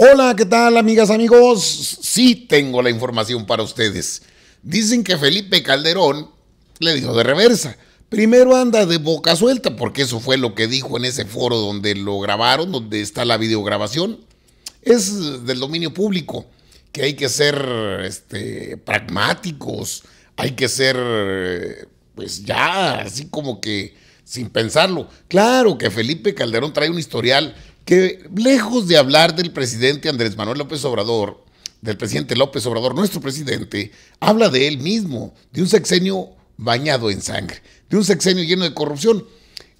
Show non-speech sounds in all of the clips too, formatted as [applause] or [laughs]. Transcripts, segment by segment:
Hola, ¿qué tal amigas, amigos? Sí tengo la información para ustedes. Dicen que Felipe Calderón le dijo de reversa. Primero anda de boca suelta, porque eso fue lo que dijo en ese foro donde lo grabaron, donde está la videograbación. Es del dominio público, que hay que ser este, pragmáticos, hay que ser, pues ya, así como que sin pensarlo. Claro que Felipe Calderón trae un historial que lejos de hablar del presidente Andrés Manuel López Obrador, del presidente López Obrador, nuestro presidente, habla de él mismo, de un sexenio bañado en sangre, de un sexenio lleno de corrupción.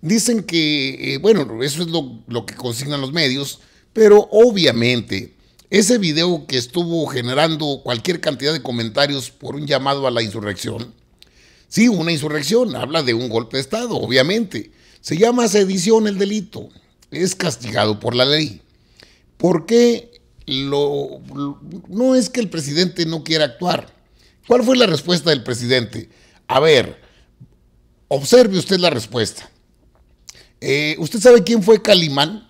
Dicen que, eh, bueno, eso es lo, lo que consignan los medios, pero obviamente ese video que estuvo generando cualquier cantidad de comentarios por un llamado a la insurrección, sí, una insurrección, habla de un golpe de Estado, obviamente. Se llama sedición el delito es castigado por la ley. ¿Por qué lo, no es que el presidente no quiera actuar? ¿Cuál fue la respuesta del presidente? A ver, observe usted la respuesta. Eh, ¿Usted sabe quién fue Calimán?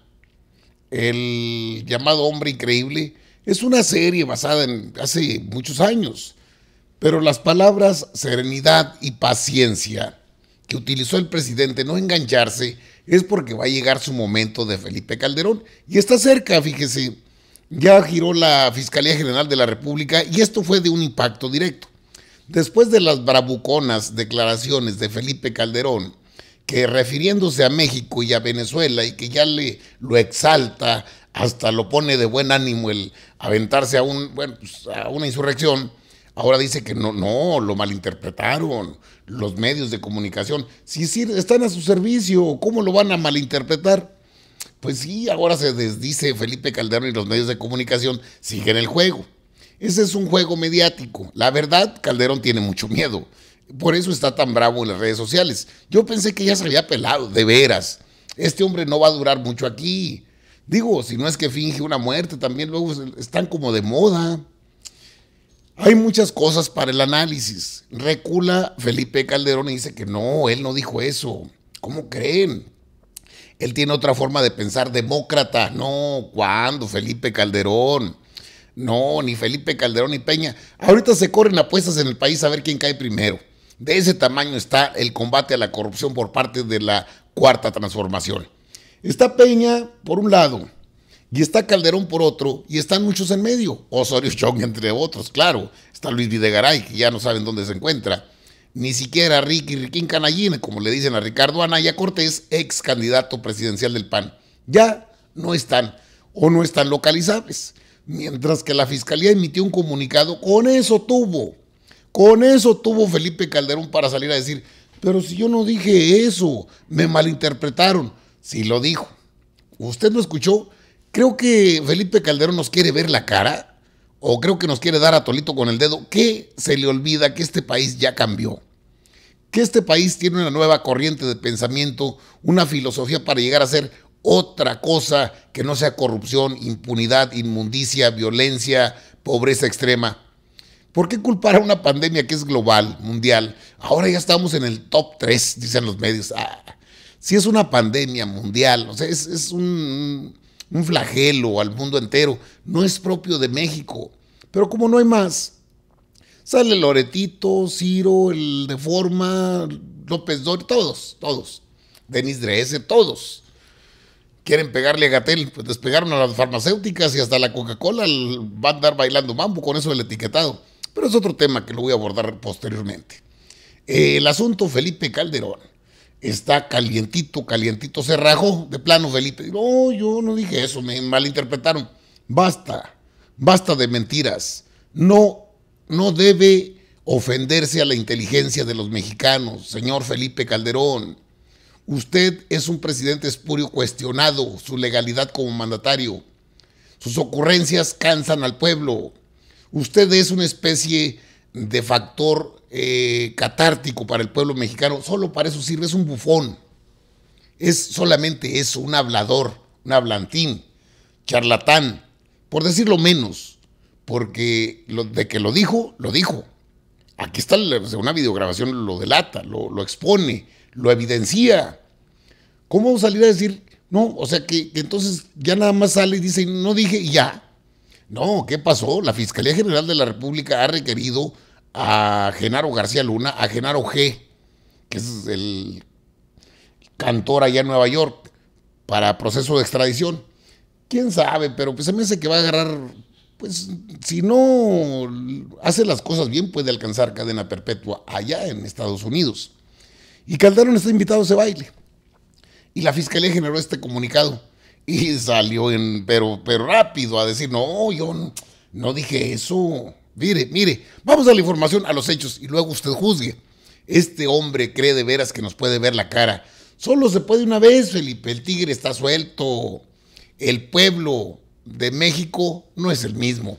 El llamado hombre increíble. Es una serie basada en hace muchos años, pero las palabras serenidad y paciencia que utilizó el presidente, no engancharse, es porque va a llegar su momento de Felipe Calderón. Y está cerca, fíjese, ya giró la Fiscalía General de la República y esto fue de un impacto directo. Después de las bravuconas declaraciones de Felipe Calderón, que refiriéndose a México y a Venezuela y que ya le lo exalta, hasta lo pone de buen ánimo el aventarse a, un, pues, a una insurrección, Ahora dice que no, no, lo malinterpretaron los medios de comunicación. Si sí, están a su servicio, ¿cómo lo van a malinterpretar? Pues sí, ahora se desdice Felipe Calderón y los medios de comunicación siguen el juego. Ese es un juego mediático. La verdad, Calderón tiene mucho miedo. Por eso está tan bravo en las redes sociales. Yo pensé que ya se había pelado, de veras. Este hombre no va a durar mucho aquí. Digo, si no es que finge una muerte, también luego están como de moda. Hay muchas cosas para el análisis. Recula Felipe Calderón y dice que no, él no dijo eso. ¿Cómo creen? Él tiene otra forma de pensar demócrata. No, ¿cuándo? Felipe Calderón. No, ni Felipe Calderón ni Peña. Ahorita se corren apuestas en el país a ver quién cae primero. De ese tamaño está el combate a la corrupción por parte de la cuarta transformación. Está Peña, por un lado, y está Calderón por otro, y están muchos en medio. Osorio Chong, [laughs] entre otros, claro. Está Luis Videgaray, que ya no saben dónde se encuentra. Ni siquiera Ricky Riquín Canallín, como le dicen a Ricardo Anaya Cortés, ex candidato presidencial del PAN. Ya no están o no están localizables. Mientras que la fiscalía emitió un comunicado, con eso tuvo, con eso tuvo Felipe Calderón para salir a decir, pero si yo no dije eso, me malinterpretaron. sí lo dijo. Usted lo escuchó Creo que Felipe Calderón nos quiere ver la cara o creo que nos quiere dar a Tolito con el dedo, que se le olvida que este país ya cambió, que este país tiene una nueva corriente de pensamiento, una filosofía para llegar a ser otra cosa que no sea corrupción, impunidad, inmundicia, violencia, pobreza extrema. ¿Por qué culpar a una pandemia que es global, mundial? Ahora ya estamos en el top 3, dicen los medios. Ah, si es una pandemia mundial, o sea, es un un flagelo al mundo entero. No es propio de México. Pero como no hay más, sale Loretito, Ciro, el de forma, López Dori, todos, todos. Denis Dreese, todos. Quieren pegarle a Gatel, pues despegaron a las farmacéuticas y hasta la Coca-Cola va a andar bailando mambo con eso del etiquetado. Pero es otro tema que lo voy a abordar posteriormente. Eh, el asunto Felipe Calderón está calientito, calientito, se rajó de plano Felipe. No, yo no dije eso, me malinterpretaron. Basta, basta de mentiras. No, no debe ofenderse a la inteligencia de los mexicanos, señor Felipe Calderón. Usted es un presidente espurio cuestionado, su legalidad como mandatario. Sus ocurrencias cansan al pueblo. Usted es una especie de factor eh, catártico para el pueblo mexicano, solo para eso sirve, es un bufón. Es solamente eso, un hablador, un hablantín, charlatán, por decirlo menos, porque lo, de que lo dijo, lo dijo. Aquí está una videograbación, lo delata, lo, expone, lo evidencia. ¿Cómo vamos a salir a decir, no? O sea, que, que entonces ya nada más sale y dice, no dije, y ya. No, ¿qué pasó? La Fiscalía General de la República ha requerido a Genaro García Luna, a Genaro G, que es el cantor allá en Nueva York, para proceso de extradición. Quién sabe, pero pues se me hace que va a agarrar, pues si no hace las cosas bien, puede alcanzar cadena perpetua allá en Estados Unidos. Y Calderón está invitado a ese baile. Y la fiscalía generó este comunicado. Y salió en, pero, pero rápido a decir, no, yo no dije eso. Mire, mire, vamos a la información, a los hechos, y luego usted juzgue. Este hombre cree de veras que nos puede ver la cara. Solo se puede una vez, Felipe. El tigre está suelto. El pueblo de México no es el mismo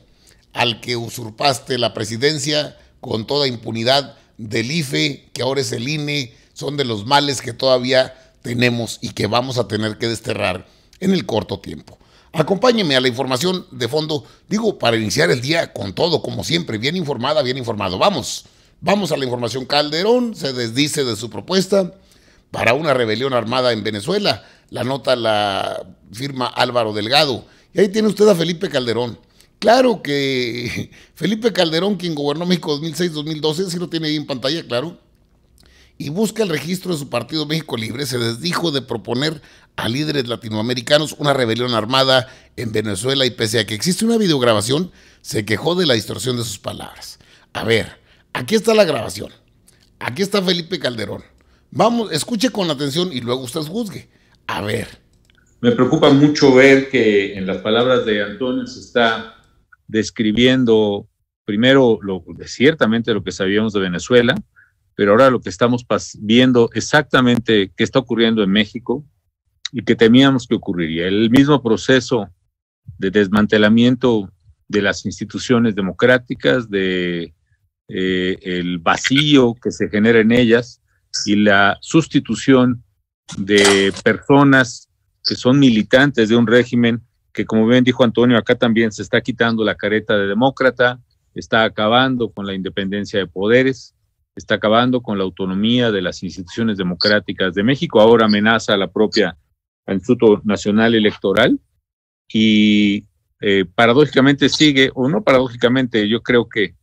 al que usurpaste la presidencia con toda impunidad del IFE, que ahora es el INE, son de los males que todavía tenemos y que vamos a tener que desterrar en el corto tiempo. Acompáñeme a la información de fondo, digo, para iniciar el día con todo, como siempre, bien informada, bien informado. Vamos, vamos a la información. Calderón se desdice de su propuesta para una rebelión armada en Venezuela. La nota la firma Álvaro Delgado. Y ahí tiene usted a Felipe Calderón. Claro que [laughs] Felipe Calderón, quien gobernó México 2006-2012, si lo tiene ahí en pantalla, claro, y busca el registro de su partido México Libre, se desdijo de proponer a líderes latinoamericanos una rebelión armada en Venezuela y pese a que existe una videograbación, se quejó de la distorsión de sus palabras. A ver, aquí está la grabación. Aquí está Felipe Calderón. Vamos, escuche con atención y luego usted juzgue. A ver. Me preocupa mucho ver que en las palabras de Antonio se está describiendo primero lo, ciertamente lo que sabíamos de Venezuela, pero ahora lo que estamos viendo exactamente qué está ocurriendo en México, y que temíamos que ocurriría. El mismo proceso de desmantelamiento de las instituciones democráticas, de eh, el vacío que se genera en ellas y la sustitución de personas que son militantes de un régimen que, como bien dijo Antonio, acá también se está quitando la careta de demócrata, está acabando con la independencia de poderes, está acabando con la autonomía de las instituciones democráticas de México, ahora amenaza a la propia al Instituto Nacional Electoral y eh, paradójicamente sigue, o no paradójicamente, yo creo que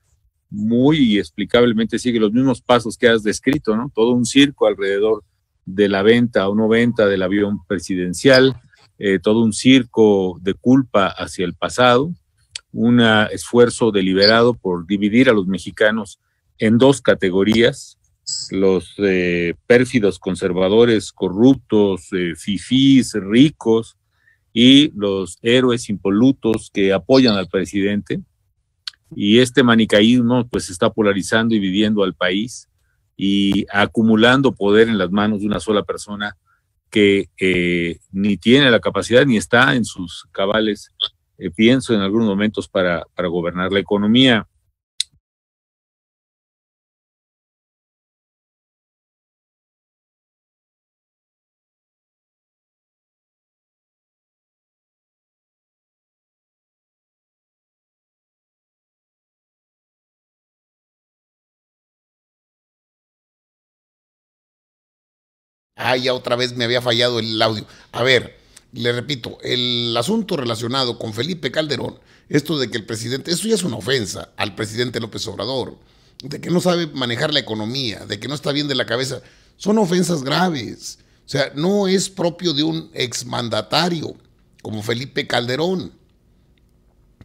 muy explicablemente sigue los mismos pasos que has descrito, ¿no? Todo un circo alrededor de la venta o no venta del avión presidencial, eh, todo un circo de culpa hacia el pasado, un esfuerzo deliberado por dividir a los mexicanos en dos categorías, los eh, pérfidos conservadores, corruptos, fifis eh, fifís, ricos y los héroes impolutos que apoyan al presidente. Y este manicaísmo pues está polarizando y viviendo al país y acumulando poder en las manos de una sola persona que eh, ni tiene la capacidad ni está en sus cabales, pienso en algunos momentos, para, para gobernar la economía. ya otra vez me había fallado el audio. A ver, le repito, el asunto relacionado con Felipe Calderón, esto de que el presidente, eso ya es una ofensa al presidente López Obrador, de que no sabe manejar la economía, de que no está bien de la cabeza, son ofensas graves. O sea, no es propio de un exmandatario como Felipe Calderón.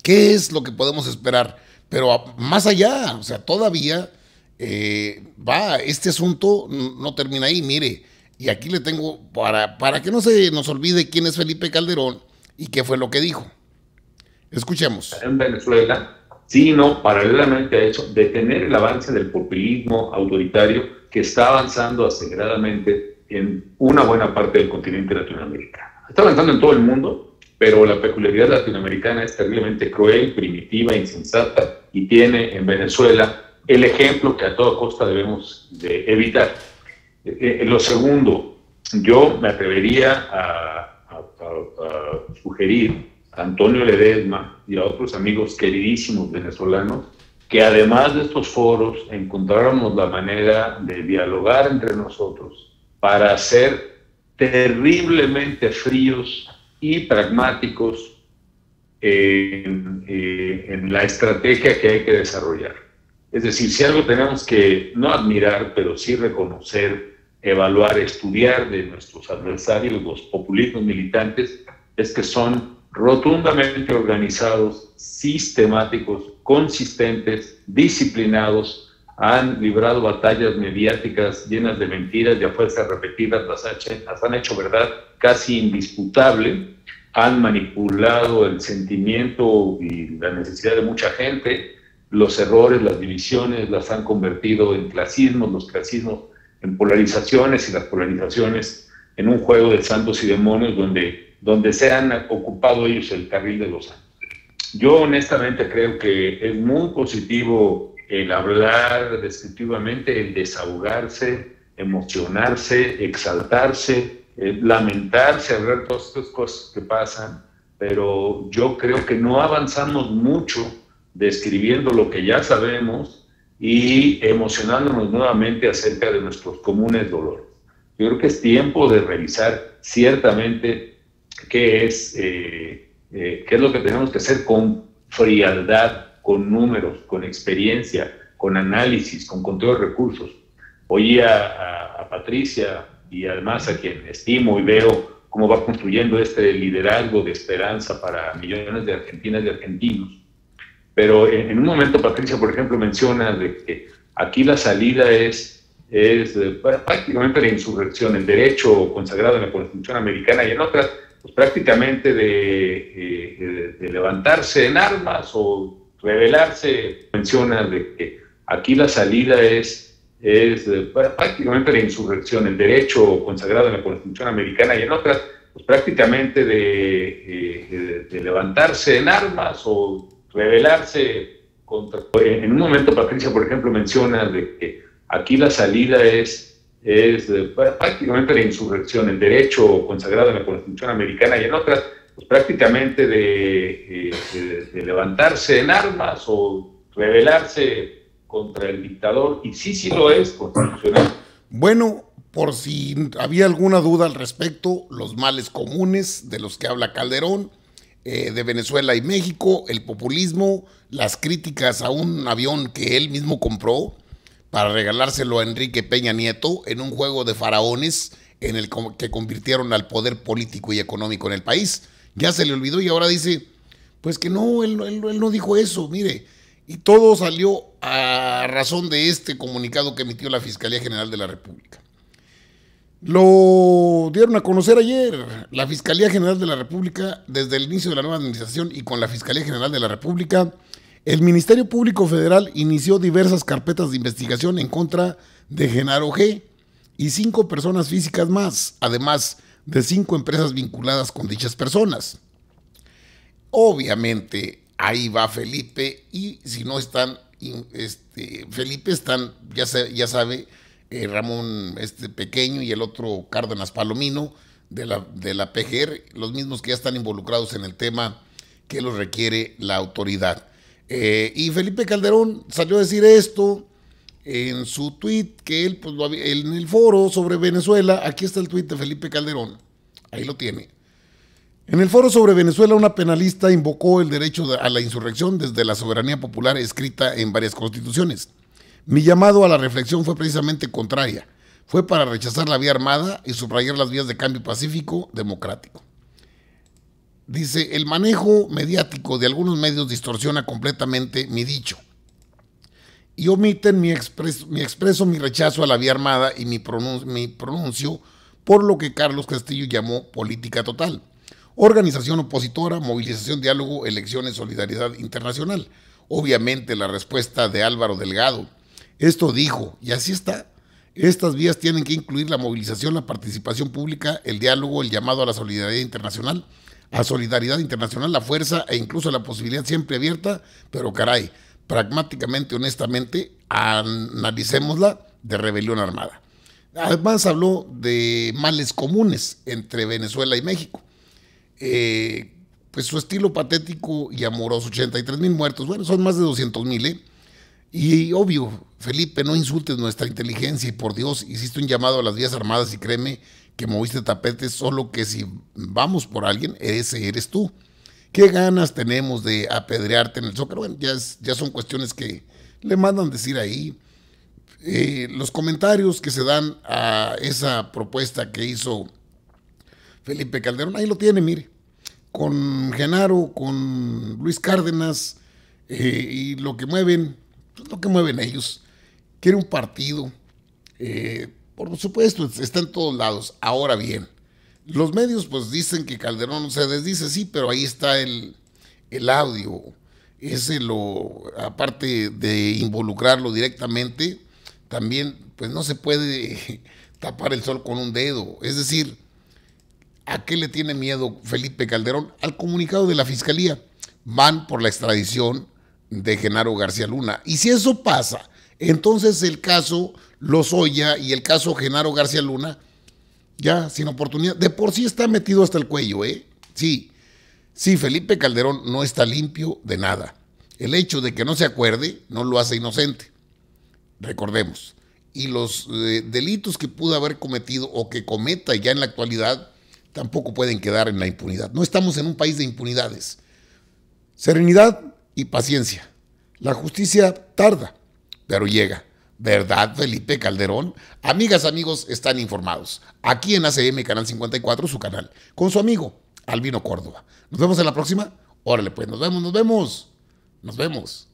¿Qué es lo que podemos esperar? Pero más allá, o sea, todavía eh, va, este asunto no termina ahí. Mire, y aquí le tengo, para, para que no se nos olvide quién es Felipe Calderón y qué fue lo que dijo. Escuchemos. En Venezuela, sino paralelamente a eso, detener el avance del populismo autoritario que está avanzando aceleradamente en una buena parte del continente latinoamericano. Está avanzando en todo el mundo, pero la peculiaridad latinoamericana es terriblemente cruel, primitiva, insensata y tiene en Venezuela el ejemplo que a toda costa debemos de evitar. Eh, eh, lo segundo, yo me atrevería a, sugerir a Antonio Ledesma y a otros amigos queridísimos venezolanos que además de estos foros encontráramos la manera de dialogar entre nosotros para ser terriblemente fríos y pragmáticos en, eh, en, la estrategia que hay que desarrollar. Es decir, si algo tenemos que no admirar, pero sí reconocer evaluar, estudiar de nuestros adversarios, los populismos militantes, es que son rotundamente organizados, sistemáticos, consistentes, disciplinados, han librado batallas mediáticas llenas de mentiras, de fuerzas repetidas, las, las han hecho verdad casi indisputable, han manipulado el sentimiento y la necesidad de mucha gente, los errores, las divisiones las han convertido en clasismos, los clasismos en polarizaciones y las polarizaciones en un juego de santos y demonios donde, donde se han ocupado ellos el carril de los santos. Yo honestamente creo que es muy positivo el hablar descriptivamente, el desahogarse, emocionarse, exaltarse, eh, lamentarse, hablar todas estas cosas que pasan, pero yo creo que no avanzamos mucho describiendo lo que ya sabemos y emocionándonos nuevamente acerca de nuestros comunes dolores. Yo creo que es tiempo de revisar ciertamente qué es, eh, eh, qué es lo que tenemos que hacer con frialdad, con números, con experiencia, con análisis, con control de recursos. Oía a, a Patricia y además a quien estimo y veo cómo va construyendo este liderazgo de esperanza para millones de argentinas y argentinos pero en, un momento, Patricia, por ejemplo, menciona de que aquí la salida es, es eh, prácticamente la insurrección, el derecho consagrado en la Constitución americana y en otras, pues prácticamente de, eh, eh, levantarse en armas o rebelarse. Menciona de que aquí la salida es, es prácticamente la insurrección, el derecho consagrado en la Constitución americana y en otras, pues prácticamente de, de levantarse en armas o rebelarse contra... En un momento Patricia, por ejemplo, menciona de que aquí la salida es, es prácticamente la insurrección, el derecho consagrado en la Constitución americana y en otras, pues prácticamente eh, de, levantarse en armas o rebelarse contra el dictador, y sí, sí lo es constitucional. Bueno, por si había alguna duda al respecto, los males comunes de los que habla Calderón eh, de Venezuela y México, el populismo, las críticas a un avión que él mismo compró para regalárselo a Enrique Peña Nieto en un juego de faraones en el que convirtieron al poder político y económico en el país. Ya se le olvidó y ahora dice, pues que no, él no dijo eso, mire. Y todo salió a razón de este comunicado que emitió la Fiscalía General de la República. Lo dieron a conocer ayer. La Fiscalía General de la República, desde el inicio de la nueva administración y con la Fiscalía General de la República, el Ministerio Público Federal inició diversas carpetas de investigación en contra de Genaro G y cinco personas físicas más, además de cinco empresas vinculadas con dichas personas. Obviamente, ahí va Felipe y si no están, este, Felipe están, ya, ya sabe, eh, Ramón este Pequeño y el otro Cárdenas Palomino de la, de la PGR, los mismos que ya están involucrados en el tema que los requiere la autoridad. Eh, y Felipe Calderón salió a decir esto en su tweet que él, pues, en el foro sobre Venezuela, aquí está el tuit de Felipe Calderón, ahí lo tiene. En el foro sobre Venezuela, una penalista invocó el derecho a la insurrección desde la soberanía popular escrita en varias constituciones. Mi llamado a la reflexión fue precisamente contraria. Fue para rechazar la vía armada y subrayar las vías de cambio pacífico democrático. Dice, el manejo mediático de algunos medios distorsiona completamente mi dicho y omiten mi expreso, mi, rechazo a la vía armada y mi mi pronuncio por lo que Carlos Castillo llamó política total. Organización opositora, movilización, diálogo, elecciones, solidaridad internacional. Obviamente la respuesta de Álvaro Delgado esto dijo, y así está. Estas vías tienen que incluir la movilización, la participación pública, el diálogo, el llamado a la solidaridad internacional, a solidaridad internacional, la fuerza e incluso la posibilidad siempre abierta, pero caray, pragmáticamente, honestamente, analicémosla de rebelión armada. Además habló de males comunes entre Venezuela y México. Eh, pues su estilo patético y amoroso, 83 mil muertos, bueno, son más de 200 mil, ¿eh? Y obvio, Felipe, no insultes nuestra inteligencia y por Dios, hiciste un llamado a las vías armadas y créeme que moviste tapetes solo que si vamos por alguien, ese eres tú. ¿Qué ganas tenemos de apedrearte en el Zócalo? Bueno, ya, ya son cuestiones que le mandan decir ahí. Eh, los comentarios que se dan a esa propuesta que hizo Felipe Calderón, ahí lo tiene, mire, con Genaro, con Luis Cárdenas eh, y lo que mueven pues, lo que mueven ellos. Quiere un partido. Eh, por supuesto, está en todos lados. Ahora bien, los medios pues dicen que Calderón se desdice, sí, pero ahí está el, el audio. Ese lo, aparte de involucrarlo directamente, también pues no se puede [laughs] tapar el sol con un dedo. Es decir, ¿a qué le tiene miedo Felipe Calderón? Al comunicado de la Fiscalía. Van por la extradición de Genaro García Luna. Y si eso pasa, entonces el caso Lozoya y el caso Genaro García Luna, ya sin oportunidad, de por sí está metido hasta el cuello, ¿eh? Sí, sí, Felipe Calderón no está limpio de nada. El hecho de que no se acuerde no lo hace inocente, recordemos. Y los eh, delitos que pudo haber cometido o que cometa ya en la actualidad tampoco pueden quedar en la impunidad. No estamos en un país de impunidades. Serenidad, y paciencia. La justicia tarda, pero llega. ¿Verdad, Felipe Calderón? Amigas, amigos, están informados. Aquí en ACM Canal 54, su canal, con su amigo Albino Córdoba. Nos vemos en la próxima. Órale, pues, nos vemos, nos vemos. Nos vemos.